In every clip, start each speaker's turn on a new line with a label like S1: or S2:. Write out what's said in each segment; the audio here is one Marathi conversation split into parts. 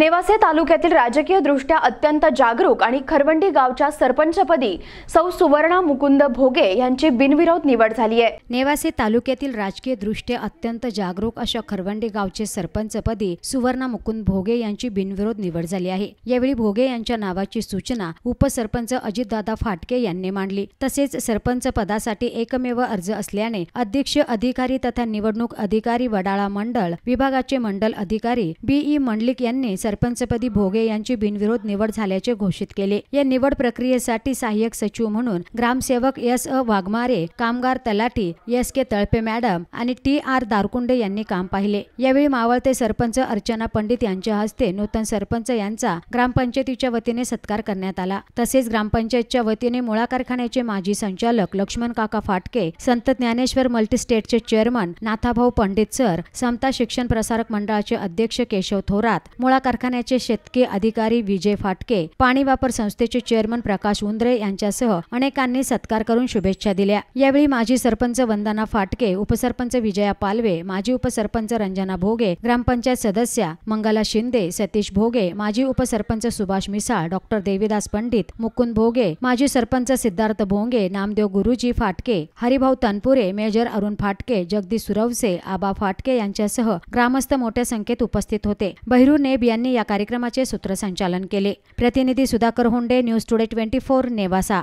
S1: नेवासे तालुक्यातील राजकीय दृष्ट्या अत्यंत जागरूक आणि खरवंडी गावच्या सरपंचपदी सौ सुवर्णा
S2: मुकुंद भोगे यांची बिनविरोध निवड झाली आहे नेवासे तालुक्यातील राजकीय दृष्ट्या अत्यंत जागरूक अशा खरवंडी गावचे सरपंचपदी सुवर्णा मुकुंद भोगे यांची बिनविरोध निवड झाली आहे यावेळी भोगे यांच्या नावाची सूचना उपसरपंच अजितदादा फाटके यांनी मांडली तसेच सरपंच पदासाठी एकमेव अर्ज असल्याने अध्यक्ष अधिकारी तथा निवडणूक अधिकारी वडाळा मंडळ विभागाचे मंडल अधिकारी बीई मंडलिक यांनी सरपंचपदी भोगे यांची बिनविरोध निवड झाल्याचे घोषित केले या निवड प्रक्रियेसाठी सहाय्यक सचिव म्हणून ग्रामसेवक एस अ वाघमारे कामगार तलाठी एस के तळपे मॅडम आणि टी आर दारकुंडे यांनी काम पाहिले यावेळी मावळते सरपंच अर्चना पंडित यांच्या हस्ते नूतन सरपंच यांचा ग्रामपंचायतीच्या वतीने सत्कार करण्यात आला तसेच ग्रामपंचायतच्या वतीने मुळा कारखान्याचे माजी संचालक लक्ष्मण काका फाटके संत ज्ञानेश्वर मल्टीस्टेटचे चेअरमन नाथाभाऊ पंडित सर समता शिक्षण प्रसारक मंडळाचे अध्यक्ष केशव थोरात मुळा कारखान्याचे शेतकी अधिकारी विजय फाटके पाणी वापर संस्थेचे चेअरमन प्रकाश उंद्रे यांच्यासह अनेकांनी सत्कार करून शुभेच्छा दिल्या यावेळी माजी सरपंच वंदना फाटके उपसरपंच विजया पालवे माजी उपसरपंच रंजना भोगे ग्रामपंचायत सदस्या मंगला शिंदे सतीश भोगे माजी उपसरपंच सुभाष मिसाळ डॉक्टर देवीदास पंडित मुकुंद भोगे माजी सरपंच सिद्धार्थ भोंगे नामदेव गुरुजी फाटके हरिभाऊ तनपुरे मेजर अरुण फाटके जगदीश सुरवसे आबा फाटके यांच्यासह ग्रामस्थ मोठ्या संख्येत उपस्थित होते बहिरू नेब यांनी यांनी या कार्यक्रमाचे सूत्रसंचालन केले प्रतिनिधी Sudhakar Honde news today twenty four Nevasa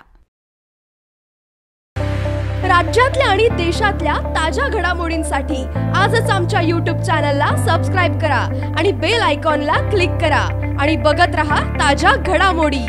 S3: राज्यातल्या आणि देशातल्या ताज्या घडामोडींसाठी आजच आमच्या यूट्यूब चॅनलला सबस्क्राईब करा आणि बेल आयकॉनला क्लिक करा आणि बघत रहा ताज्या घडामोडी